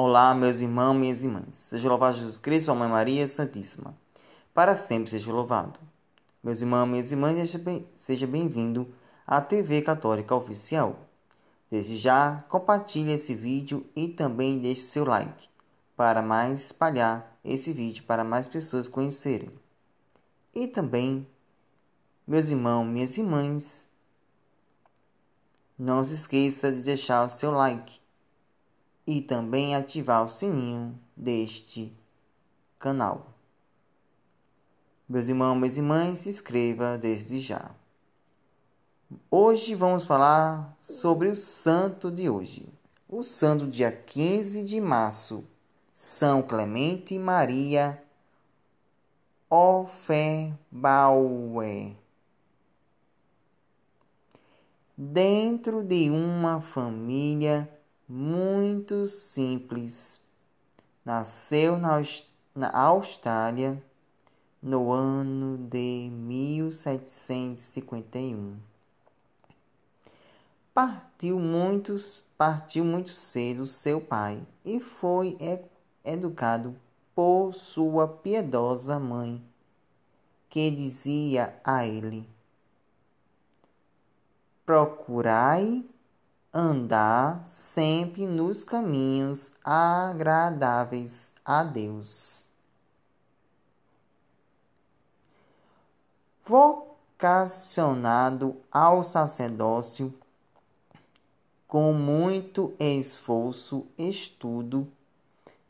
Olá, meus irmãos, minhas irmãs. Seja louvado Jesus Cristo, a Mãe Maria Santíssima. Para sempre seja louvado. Meus irmãos, minhas irmãs, seja bem-vindo à TV Católica Oficial. Desde já, compartilhe esse vídeo e também deixe seu like para mais espalhar esse vídeo para mais pessoas conhecerem. E também, meus irmãos, minhas irmãs, não se esqueça de deixar o seu like e também ativar o sininho deste canal. Meus irmãos, minhas irmãs, se inscreva desde já. Hoje vamos falar sobre o santo de hoje. O santo dia 15 de março, São Clemente Maria Offenbauer. Dentro de uma família muito simples. Nasceu na, na Austrália no ano de 1751. Partiu muito, partiu muito cedo seu pai e foi educado por sua piedosa mãe, que dizia a ele: Procurai andar sempre nos caminhos agradáveis a Deus. Vocacionado ao sacerdócio, com muito esforço, estudo,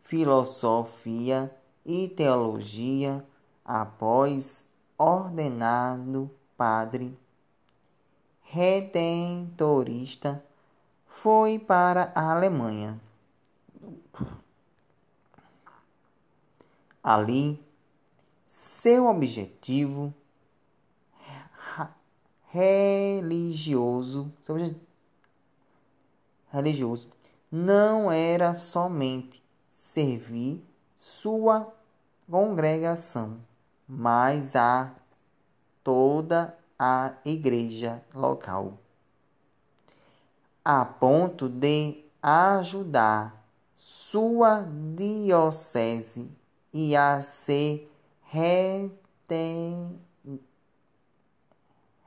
filosofia e teologia, após ordenado padre redentorista foi para a Alemanha. Ali, seu objetivo religioso, seu objetivo religioso não era somente servir sua congregação, mas a toda a igreja local a ponto de ajudar sua diocese e a se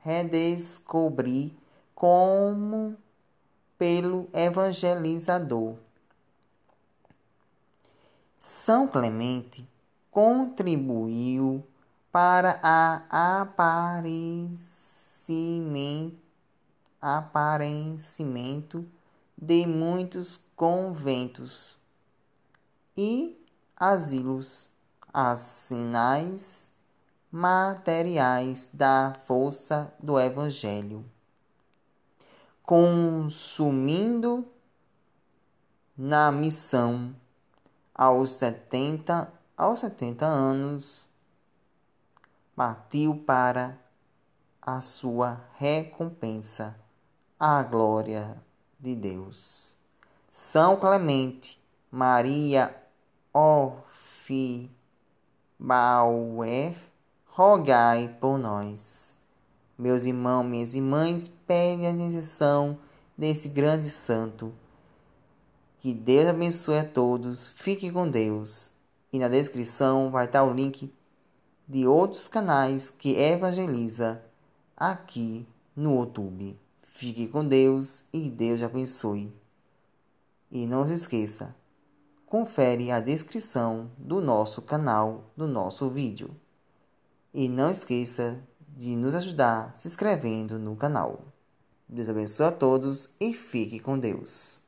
redescobrir como pelo evangelizador. São Clemente contribuiu para a aparecimento aparecimento de muitos conventos e asilos, as sinais materiais da força do Evangelho, consumindo na missão aos 70, aos 70 anos, partiu para a sua recompensa à glória de Deus. São Clemente, Maria Bauer, rogai por nós. Meus irmãos, minhas irmãs, pede a intenção desse grande santo. Que Deus abençoe a todos, fique com Deus. E na descrição vai estar o link de outros canais que evangeliza aqui no YouTube. Fique com Deus e Deus te abençoe. E não se esqueça, confere a descrição do nosso canal, do nosso vídeo. E não esqueça de nos ajudar se inscrevendo no canal. Deus abençoe a todos e fique com Deus.